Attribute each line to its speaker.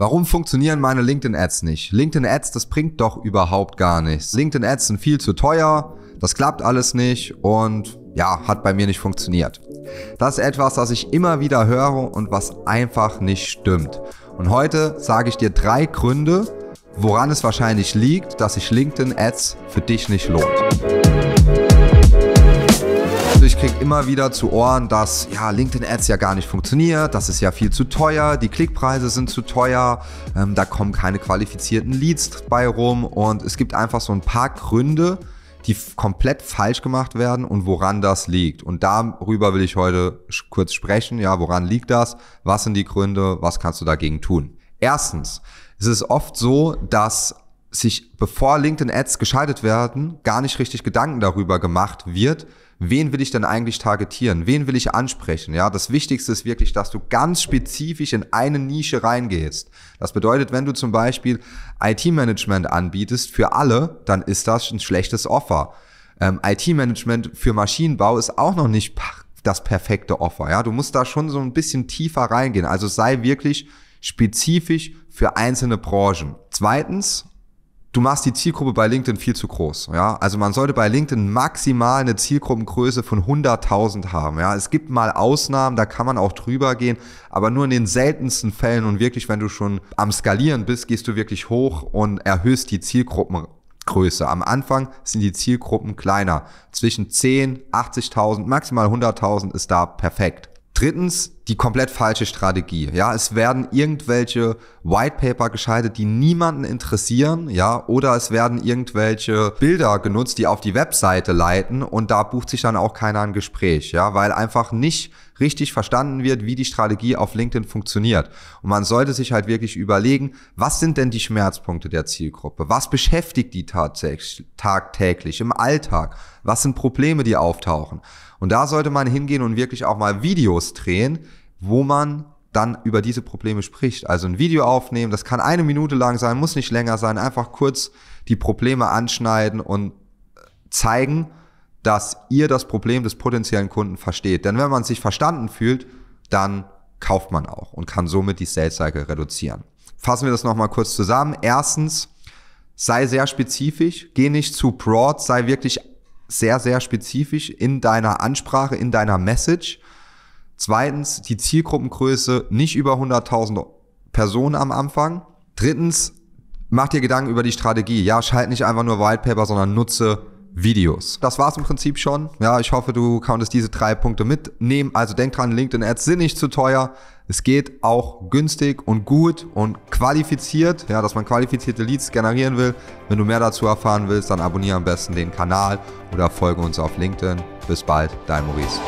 Speaker 1: Warum funktionieren meine LinkedIn-Ads nicht? LinkedIn-Ads, das bringt doch überhaupt gar nichts. LinkedIn-Ads sind viel zu teuer, das klappt alles nicht und ja, hat bei mir nicht funktioniert. Das ist etwas, das ich immer wieder höre und was einfach nicht stimmt. Und heute sage ich dir drei Gründe, woran es wahrscheinlich liegt, dass sich LinkedIn-Ads für dich nicht lohnt ich kriege immer wieder zu Ohren, dass ja, LinkedIn Ads ja gar nicht funktioniert, das ist ja viel zu teuer, die Klickpreise sind zu teuer, ähm, da kommen keine qualifizierten Leads bei rum und es gibt einfach so ein paar Gründe, die komplett falsch gemacht werden und woran das liegt. Und darüber will ich heute kurz sprechen. Ja, woran liegt das? Was sind die Gründe? Was kannst du dagegen tun? Erstens, es ist oft so, dass sich, bevor LinkedIn Ads geschaltet werden, gar nicht richtig Gedanken darüber gemacht wird, wen will ich denn eigentlich targetieren? Wen will ich ansprechen? Ja, das Wichtigste ist wirklich, dass du ganz spezifisch in eine Nische reingehst. Das bedeutet, wenn du zum Beispiel IT-Management anbietest für alle, dann ist das ein schlechtes Offer. Ähm, IT-Management für Maschinenbau ist auch noch nicht das perfekte Offer. Ja, du musst da schon so ein bisschen tiefer reingehen. Also sei wirklich spezifisch für einzelne Branchen. Zweitens, du machst die Zielgruppe bei LinkedIn viel zu groß. Ja? Also man sollte bei LinkedIn maximal eine Zielgruppengröße von 100.000 haben. Ja? Es gibt mal Ausnahmen, da kann man auch drüber gehen, aber nur in den seltensten Fällen und wirklich, wenn du schon am Skalieren bist, gehst du wirklich hoch und erhöhst die Zielgruppen. Größe. Am Anfang sind die Zielgruppen kleiner. Zwischen 10, 80.000, maximal 100.000 ist da perfekt. Drittens, die komplett falsche Strategie. Ja, es werden irgendwelche White Paper geschaltet, die niemanden interessieren, ja, oder es werden irgendwelche Bilder genutzt, die auf die Webseite leiten und da bucht sich dann auch keiner ein Gespräch, ja, weil einfach nicht richtig verstanden wird, wie die Strategie auf LinkedIn funktioniert. Und man sollte sich halt wirklich überlegen, was sind denn die Schmerzpunkte der Zielgruppe? Was beschäftigt die tatsächlich tagtäglich im Alltag? Was sind Probleme, die auftauchen? Und da sollte man hingehen und wirklich auch mal Videos drehen, wo man dann über diese Probleme spricht. Also ein Video aufnehmen, das kann eine Minute lang sein, muss nicht länger sein, einfach kurz die Probleme anschneiden und äh, zeigen, dass ihr das Problem des potenziellen Kunden versteht. Denn wenn man sich verstanden fühlt, dann kauft man auch und kann somit die Sales Cycle reduzieren. Fassen wir das nochmal kurz zusammen. Erstens, sei sehr spezifisch, geh nicht zu broad, sei wirklich sehr, sehr spezifisch in deiner Ansprache, in deiner Message. Zweitens, die Zielgruppengröße nicht über 100.000 Personen am Anfang. Drittens, mach dir Gedanken über die Strategie. Ja, schalt nicht einfach nur Whitepaper, sondern nutze Videos. Das war's im Prinzip schon. Ja, ich hoffe, du konntest diese drei Punkte mitnehmen. Also denk dran, LinkedIn Ads sind nicht zu teuer. Es geht auch günstig und gut und qualifiziert, ja, dass man qualifizierte Leads generieren will. Wenn du mehr dazu erfahren willst, dann abonniere am besten den Kanal oder folge uns auf LinkedIn. Bis bald, dein Maurice.